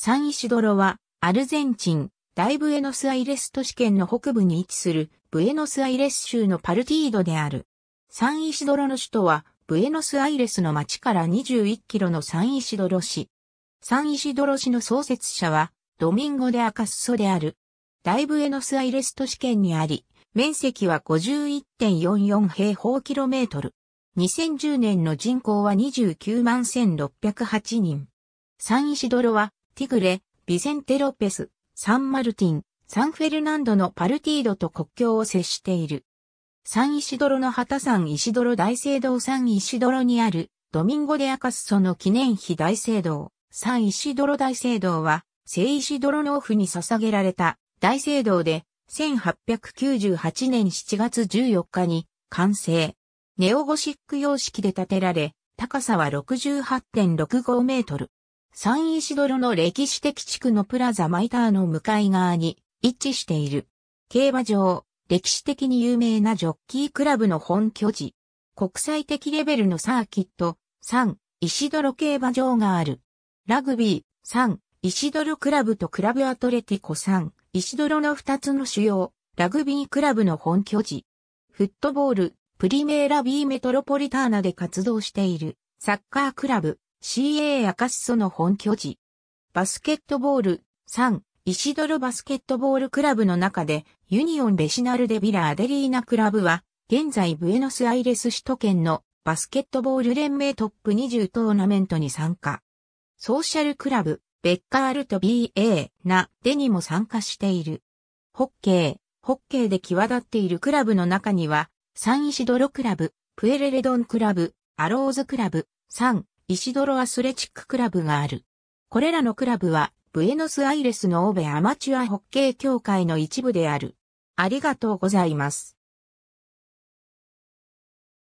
サンイシドロは、アルゼンチン、大ブエノスアイレス都市圏の北部に位置する、ブエノスアイレス州のパルティードである。サンイシドロの首都は、ブエノスアイレスの町から21キロのサンイシドロ市。サンイシドロ市の創設者は、ドミンゴ・デ・アカッソである。大ブエノスアイレス都市圏にあり、面積は51.44平方キロメートル。2010年の人口は29万1608人。サンイシドロはティグレ、ビセンテ・ロペス、サンマルティン、サンフェルナンドのパルティードと国境を接している。サンイシドロの旗サンイシドロ大聖堂サンイシドロにあるドミンゴ・デ・アカスソの記念碑大聖堂。サンイシドロ大聖堂は聖イシドロ農夫に捧げられた大聖堂で1898年7月14日に完成。ネオゴシック様式で建てられ、高さは68.65メートル。サンイシドロの歴史的地区のプラザマイターの向かい側に位置している。競馬場、歴史的に有名なジョッキークラブの本拠地。国際的レベルのサーキット、サン・イシドロ競馬場がある。ラグビー、サン・イシドロクラブとクラブアトレティコサン・イシドロの2つの主要、ラグビークラブの本拠地。フットボール、プリメーラビーメトロポリターナで活動している、サッカークラブ、CA 赤しの本拠地。バスケットボール、3、石泥バスケットボールクラブの中で、ユニオンレシナルデビラアデリーナクラブは、現在ブエノスアイレス首都圏のバスケットボール連盟トップ20トーナメントに参加。ソーシャルクラブ、ベッカールと BA なデにも参加している。ホッケー、ホッケーで際立っているクラブの中には、サンイシドロクラブ、プエレレドンクラブ、アローズクラブ、サン、イシドロアスレチッククラブがある。これらのクラブは、ブエノスアイレスのオベアマチュアホッケー協会の一部である。ありがとうございます。